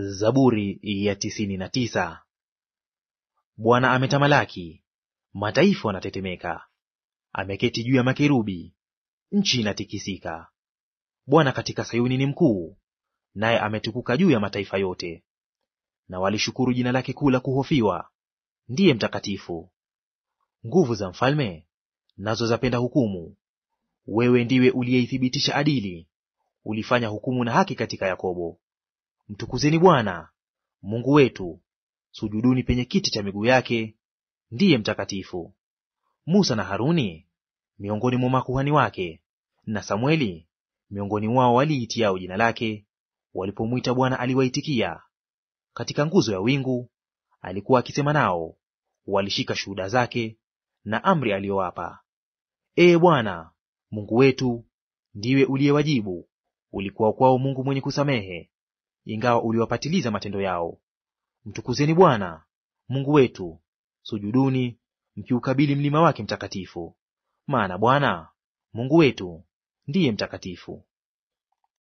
Zaburi ya tisini na tisa. Bwana ametamalaki, mataifa wanatetemeka. Ameketi juu ya makerubi, nchi inatikisika. Bwana katika Sayuni ni mkuu, naye ametukuka juu ya mataifa yote. Na walishukuru jina lake kuu la kuhofiwa, ndiye mtakatifu. Nguvu za mfalme nazo zapenda hukumu. Wewe ndiwe uliyeithibitisha adili, ulifanya hukumu na haki katika Yakobo. Mtukuzeni Bwana Mungu wetu, sujuduni penye kiti cha miguu yake, ndiye mtakatifu. Musa na Haruni miongoni mwa makuhani wake na samweli miongoni mwao waliitiao jina lake, walipomwita Bwana aliwaitikia. Katika nguzo ya wingu alikuwa akisema nao, walishika shuhuda zake na amri aliyowapa. Ee Bwana Mungu wetu, ndiwe uliyewajibu, ulikuwa kwao Mungu mwenye kusamehe ingawa uliwapatiliza matendo yao. Mtukuzeni Bwana Mungu wetu, sujuduni mkiukabili mlima wake mtakatifu, maana Bwana Mungu wetu ndiye mtakatifu.